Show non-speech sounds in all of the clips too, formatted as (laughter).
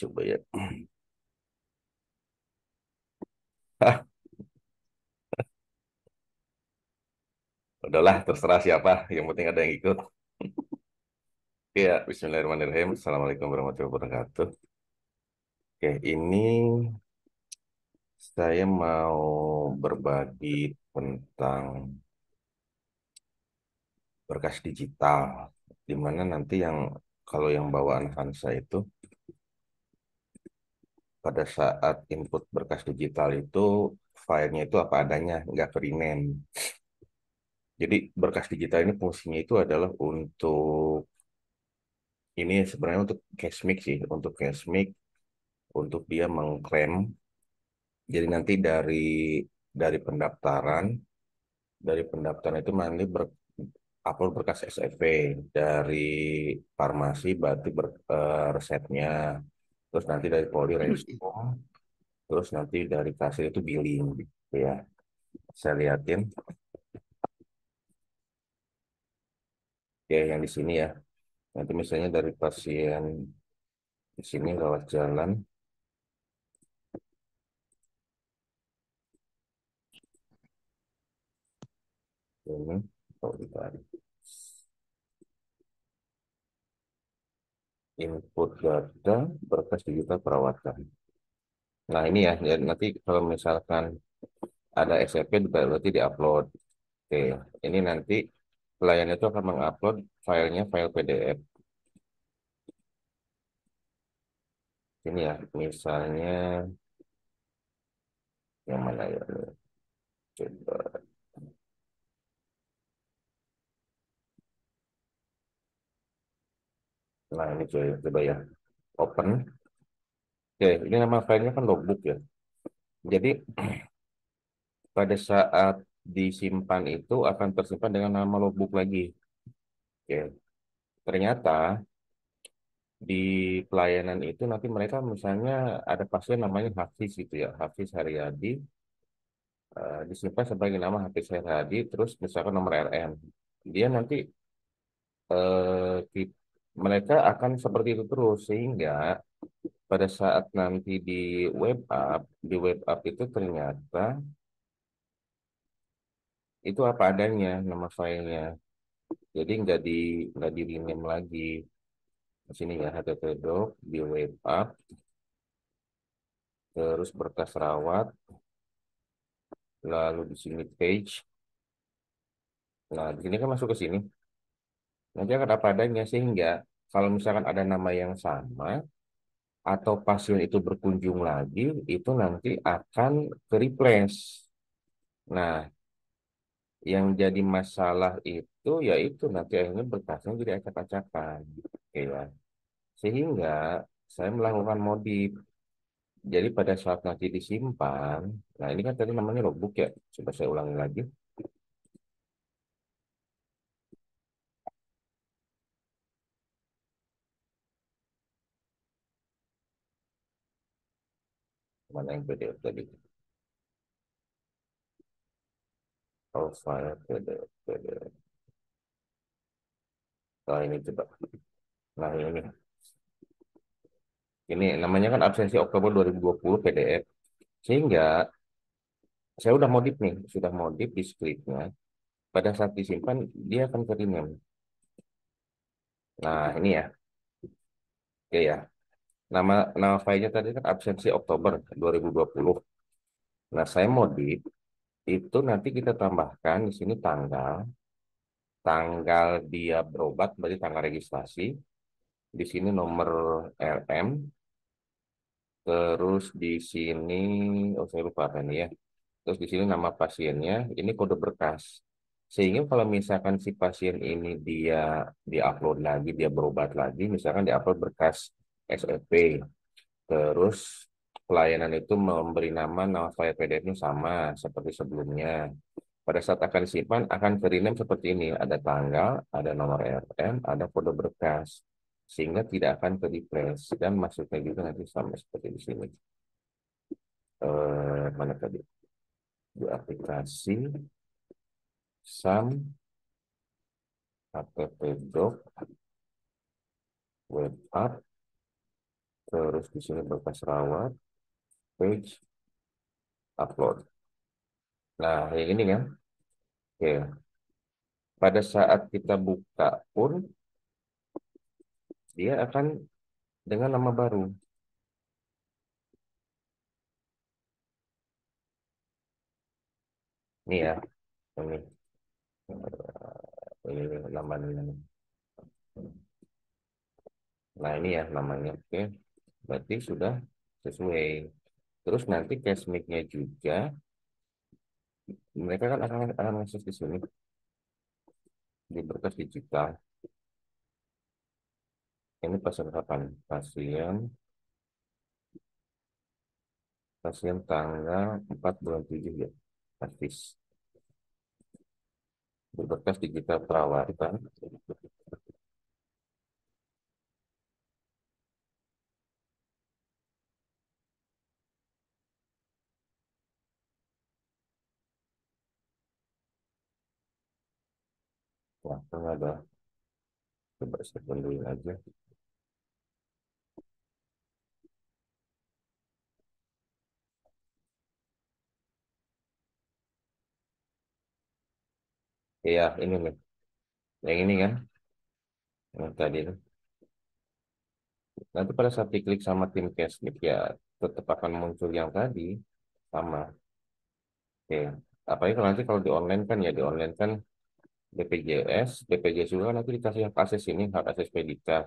coba ya. (laughs) Udahlah, terserah siapa. Yang penting ada yang ikut. (laughs) ya, Bismillahirrahmanirrahim. Assalamualaikum warahmatullahi wabarakatuh. Oke, ini saya mau berbagi tentang berkas digital, dimana nanti yang kalau yang bawaan Hansa itu pada saat input berkas digital itu filenya itu apa adanya, nggak rename. Jadi berkas digital ini fungsinya itu adalah untuk ini sebenarnya untuk cash mix sih, untuk cash mix untuk dia mengklaim. Jadi nanti dari dari pendaftaran dari pendaftaran itu nanti ber, upload berkas SFP e dari farmasi berarti ber, uh, resepnya terus nanti dari Polri hmm. respon terus nanti dari kasir itu billing, ya. Saya liatin. Ya, yang di sini ya. Nanti misalnya dari pasien di sini lewat jalan, ini kalau oh, ditarik input data berkas digital perawatan nah ini ya, ya nanti kalau misalkan ada juga e berarti diupload oke ini nanti pelayan itu akan mengupload filenya file PDF ini ya misalnya yang mana ya coba Nah, ini coy, coba ya. Open. Oke, ini nama filenya kan logbook ya. Jadi, (clears throat) pada saat disimpan itu akan tersimpan dengan nama logbook lagi. Oke. Ternyata, di pelayanan itu nanti mereka misalnya ada pasien namanya Hafiz gitu ya. Hafiz Haryadi. Eh, disimpan sebagai nama Hafiz Haryadi, terus misalkan nomor RN. Dia nanti eh, mereka akan seperti itu terus sehingga pada saat nanti di web app di web app itu ternyata itu apa adanya nama filenya jadi nggak di nggak di rename lagi di sini ya http di web app terus berkas rawat lalu di sini page nah di sini kan masuk ke sini nanti akan apa adanya sehingga kalau misalkan ada nama yang sama atau pasien itu berkunjung lagi itu nanti akan ke replace. Nah, yang jadi masalah itu yaitu nanti akhirnya berkasnya jadi acak-acakan ya. Kan? Sehingga saya melakukan modif. Jadi pada saat nanti disimpan, nah ini kan tadi namanya logbook ya. Coba saya ulangi lagi. mana yang beda tadi? Oh, file beda, PDF. Kalau ini coba. Nah, ini. Ini namanya kan absensi Oktober 2020 PDF. Sehingga saya udah modif nih, sudah modif di scriptnya. Pada saat disimpan, dia akan ke rename. Nah, ini ya. Oke ya. Nama nama filenya tadi kan absensi Oktober 2020. Nah, saya modif itu nanti kita tambahkan di sini tanggal tanggal dia berobat berarti tanggal registrasi. Di sini nomor LM terus di sini oh saya lupa kan ya. Terus di sini nama pasiennya, ini kode berkas sehingga kalau misalkan si pasien ini dia diupload lagi dia berobat lagi misalkan diupload berkas SFP, Terus pelayanan itu memberi nama nama file PDF nya sama seperti sebelumnya. Pada saat akan disimpan, akan kerinam seperti ini. Ada tanggal, ada nomor RN, ada kode berkas. Sehingga tidak akan ke replace. Dan masuknya juga nanti sama seperti di sini. Eh, mana tadi? Di aplikasi SAM KTP Doc Web App terus di sini bekas rawat page upload nah yang ini kan oke pada saat kita buka pun dia akan dengan nama baru ini ya ini eh, ini namanya nah ini ya namanya oke okay berarti sudah sesuai terus nanti make nya juga mereka kan akan akan masuk di sini di berkas digital ini pasien kapan pasien pasien tanggal 4 bulan 7 ya artis berkas digital perawatan nggak ada coba saya dulu aja Iya, ini nih. Yang ini kan. Yang tadi itu. Nanti pada saat diklik sama tim case ya tetap akan muncul yang tadi sama. Oke. Apalagi kalau nanti kalau di online kan ya di online kan BPJS, BPJS juga nanti dikasih hak akses ini, hak akses Medika.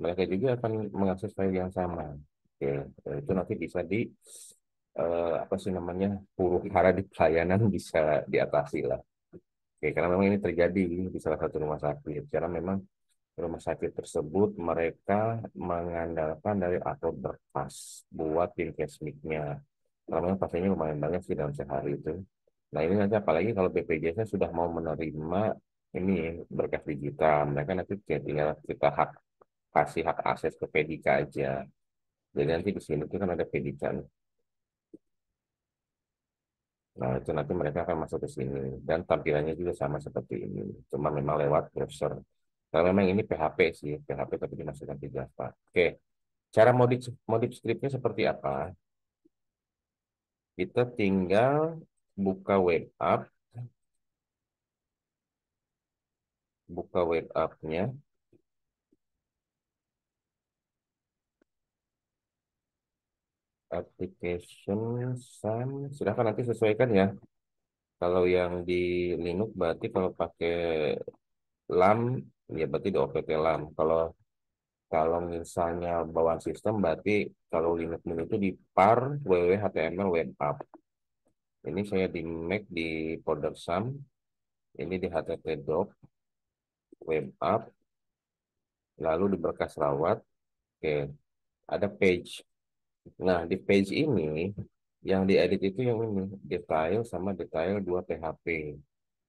Mereka juga akan mengakses file yang sama. Oke, itu nanti bisa di eh, apa sih namanya huru hara di pelayanan bisa diatasi lah. Oke, karena memang ini terjadi di salah satu rumah sakit. Karena memang rumah sakit tersebut mereka mengandalkan dari atau berpas buat tim kesmiknya. Karena pasiennya lumayan banyak sih dalam sehari itu. Nah ini nanti apalagi kalau BPJS sudah mau menerima ini berkas digital, mereka nanti tinggal kita hak kasih hak akses ke PDK aja. Jadi nanti di sini itu kan ada PDK. Kan. Nah itu nanti mereka akan masuk ke sini dan tampilannya juga sama seperti ini, cuma memang lewat browser. Kalau memang ini PHP sih, PHP tapi dimasukkan di Java. Oke, cara modif modif scriptnya seperti apa? Kita tinggal buka web app buka web app-nya application sun silahkan nanti sesuaikan ya kalau yang di Linux berarti kalau pakai lam ya berarti di OPT lam kalau kalau misalnya bawaan sistem berarti kalau Linux itu di par www.html web app ini saya di Mac di folder sum ini di http doc web app lalu di berkas rawat oke ada page nah di page ini yang diedit itu yang ini detail sama detail 2 PHP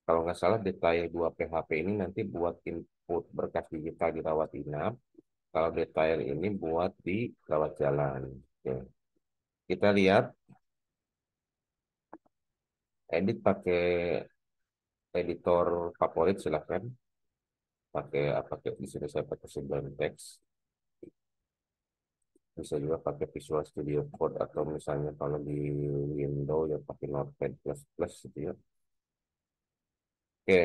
kalau nggak salah detail 2 PHP ini nanti buat input berkas digital di rawat inap kalau detail ini buat di rawat jalan oke kita lihat edit pakai editor favorit silahkan pakai apa ah, kayak di sini saya pakai Sublime Text bisa juga pakai Visual Studio Code atau misalnya kalau di Windows ya pakai Notepad plus plus gitu ya oke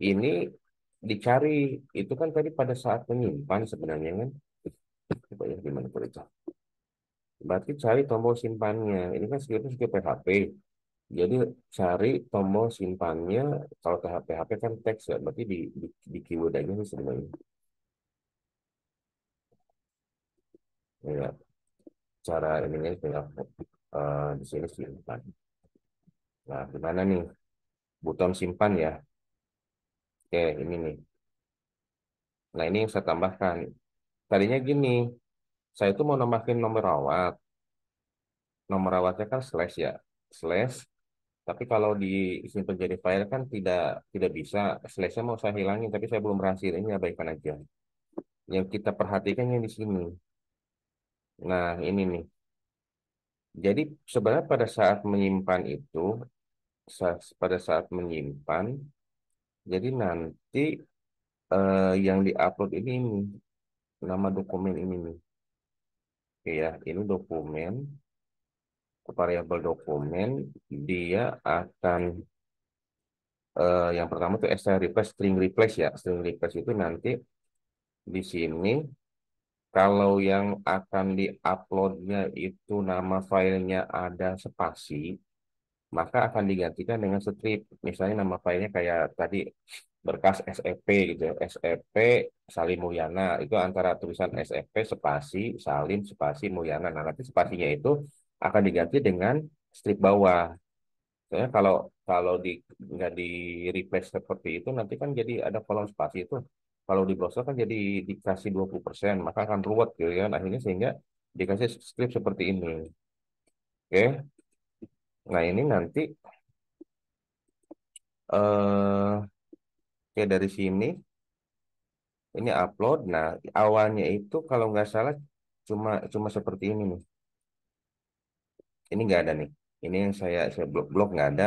ini dicari itu kan tadi pada saat menyimpan sebenarnya kan coba ya gimana berarti cari tombol simpannya ini kan sekitar juga PHP jadi cari tombol simpannya, kalau ke PHP kan teks ya, berarti di, di, di keyword aja nih sebenarnya. Ya, cara ininya tinggal uh, ya, eh, di sini simpan. Nah, gimana nih? Buton simpan ya. Oke, ini nih. Nah, ini yang saya tambahkan. Tadinya gini, saya itu mau nambahin nomor rawat. Nomor rawatnya kan slash ya. Slash tapi kalau simpan jadi file kan tidak tidak bisa. selesai mau saya hilangin, tapi saya belum berhasil. Ini abaikan aja. Yang kita perhatikan yang di sini. Nah, ini nih. Jadi sebenarnya pada saat menyimpan itu, pada saat menyimpan, jadi nanti eh, yang diupload ini, ini nama dokumen ini nih. Oke ya, ini dokumen variabel dokumen dia akan eh, yang pertama tuh string replace string replace ya string replace itu nanti di sini kalau yang akan diuploadnya itu nama filenya ada spasi maka akan digantikan dengan strip misalnya nama filenya kayak tadi berkas SEP gitu ya. SEP Salim Mulyana itu antara tulisan SEP spasi Salim spasi Mulyana nah nanti spasinya itu akan diganti dengan strip bawah. Soalnya kalau kalau di nggak di replace seperti itu nanti kan jadi ada kolom spasi itu kalau di browser kan jadi dikasih 20% maka akan ruwet gitu kan akhirnya sehingga dikasih strip seperti ini. Oke. Nah, ini nanti eh oke dari sini ini upload. Nah, awalnya itu kalau nggak salah cuma cuma seperti ini nih ini nggak ada nih ini yang saya saya blok blok nggak ada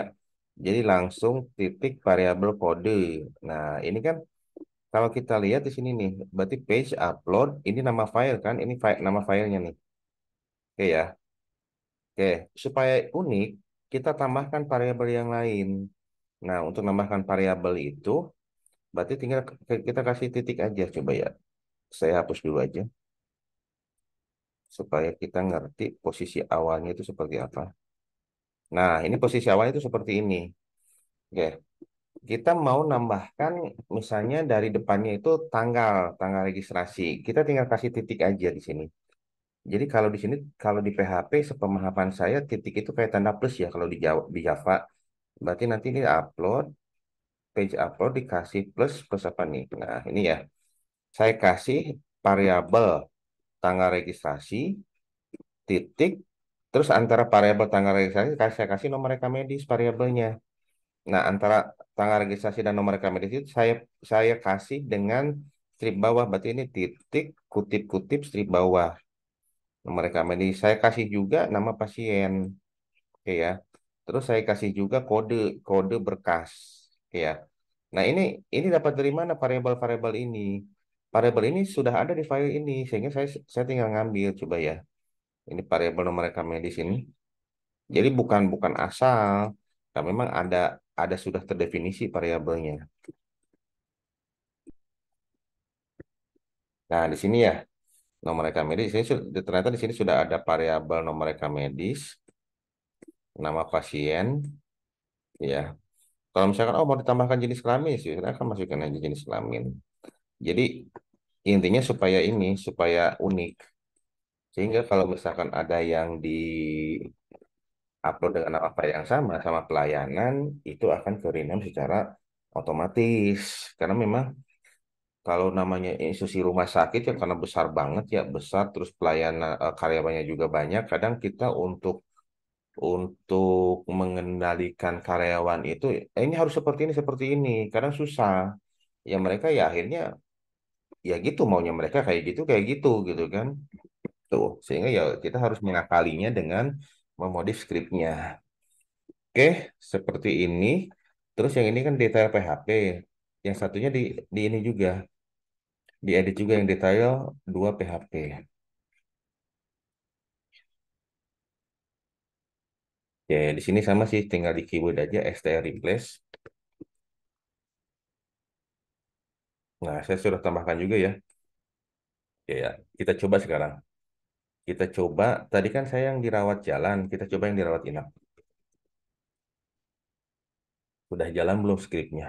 jadi langsung titik variabel kode nah ini kan kalau kita lihat di sini nih berarti page upload ini nama file kan ini file, nama filenya nih oke ya oke supaya unik kita tambahkan variabel yang lain nah untuk tambahkan variabel itu berarti tinggal kita kasih titik aja coba ya saya hapus dulu aja supaya kita ngerti posisi awalnya itu seperti apa. Nah, ini posisi awalnya itu seperti ini. Oke. Kita mau nambahkan misalnya dari depannya itu tanggal, tanggal registrasi. Kita tinggal kasih titik aja di sini. Jadi kalau di sini kalau di PHP sepemahaman saya titik itu kayak tanda plus ya kalau di Java, di Java. Berarti nanti ini upload page upload dikasih plus plus apa nih? Nah, ini ya. Saya kasih variabel tanggal registrasi, titik, terus antara variabel tanggal registrasi saya kasih nomor rekam medis variabelnya. Nah, antara tanggal registrasi dan nomor rekam medis itu saya saya kasih dengan strip bawah berarti ini titik kutip-kutip strip bawah. Nomor rekam medis saya kasih juga nama pasien. Oke ya. Terus saya kasih juga kode kode berkas. Oke ya. Nah, ini ini dapat dari mana variabel-variabel ini? Variable ini sudah ada di file ini sehingga saya saya tinggal ngambil coba ya ini variabel nomor rekamnya di sini jadi bukan bukan asal nah memang ada ada sudah terdefinisi variabelnya nah di sini ya nomor rekam medis ini ternyata di sini sudah ada variabel nomor rekam medis nama pasien ya kalau misalkan oh mau ditambahkan jenis kelamin sih saya akan masukkan aja jenis kelamin jadi intinya supaya ini supaya unik sehingga kalau misalkan ada yang di upload dengan nama file yang sama sama pelayanan itu akan ke secara otomatis karena memang kalau namanya institusi rumah sakit yang karena besar banget ya besar terus pelayanan eh, karyawannya juga banyak kadang kita untuk untuk mengendalikan karyawan itu eh, ini harus seperti ini seperti ini kadang susah ya mereka ya akhirnya ya gitu maunya mereka kayak gitu kayak gitu gitu kan tuh sehingga ya kita harus mengakalinya dengan memodif skripnya oke seperti ini terus yang ini kan detail PHP yang satunya di di ini juga di edit juga yang detail dua PHP ya di sini sama sih tinggal di keyword aja str replace Nah, saya sudah tambahkan juga ya. Ya, ya. kita coba sekarang. Kita coba, tadi kan saya yang dirawat jalan, kita coba yang dirawat inap. Udah jalan belum skripnya?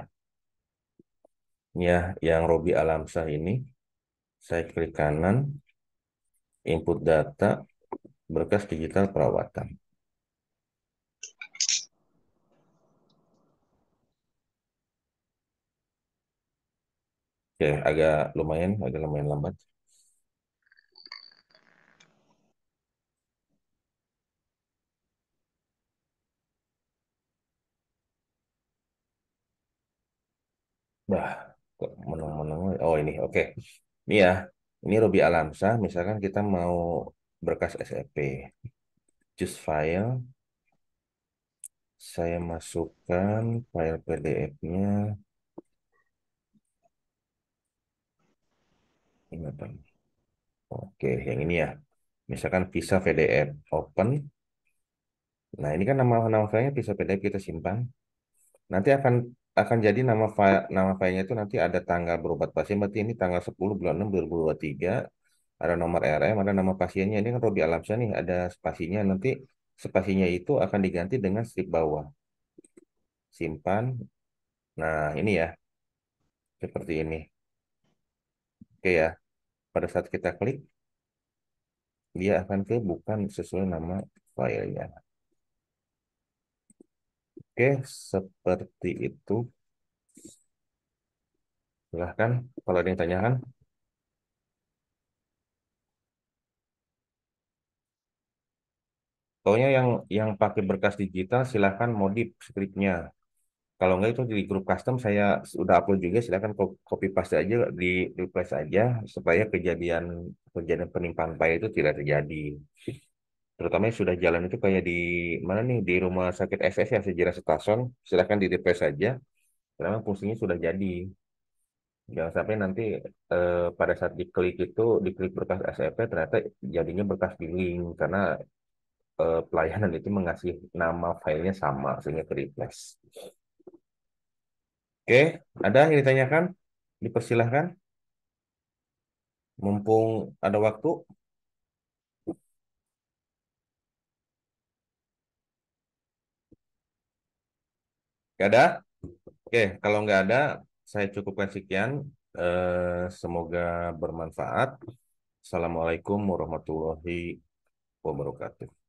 Ya, yang Robi Alamsah ini, saya klik kanan, input data, berkas digital perawatan. Oke, agak lumayan, agak lumayan lambat. Bah, kok menang-menang. Oh ini, oke. Ini ya, ini Ruby Alamsa. Misalkan kita mau berkas SFP. just file. Saya masukkan file PDF-nya. ingatan. Oke, yang ini ya. Misalkan visa VDF open. Nah, ini kan nama nama filenya visa PDF kita simpan. Nanti akan akan jadi nama file nama filenya itu nanti ada tanggal berobat pasien berarti ini tanggal 10 bulan 6 2023 ada nomor RM, ada nama pasiennya. Ini kan Robi Alamsyah nih, ada spasinya. Nanti spasinya itu akan diganti dengan strip bawah. Simpan. Nah, ini ya. Seperti ini. Oke ya. Pada saat kita klik, dia akan ke bukan sesuai nama filenya. Oke, seperti itu. Silahkan, kalau ada yang tanyakan. Pokoknya yang yang pakai berkas digital silahkan modif scriptnya. Kalau enggak itu di grup custom saya sudah upload juga silakan copy paste aja di replace aja supaya kejadian kejadian penimpahan pay itu tidak terjadi. Terutama yang sudah jalan itu kayak di mana nih di rumah sakit SS yang sejarah stasiun silakan di replace saja karena fungsinya sudah jadi. Jangan sampai nanti eh, pada saat diklik itu diklik berkas SFP ternyata jadinya berkas billing karena eh, pelayanan itu mengasih nama filenya sama sehingga ke Oke, ada yang ditanyakan? Dipersilahkan. Mumpung ada waktu. Gak ada? Oke, kalau nggak ada, saya cukupkan sekian. Eh, semoga bermanfaat. Assalamualaikum warahmatullahi wabarakatuh.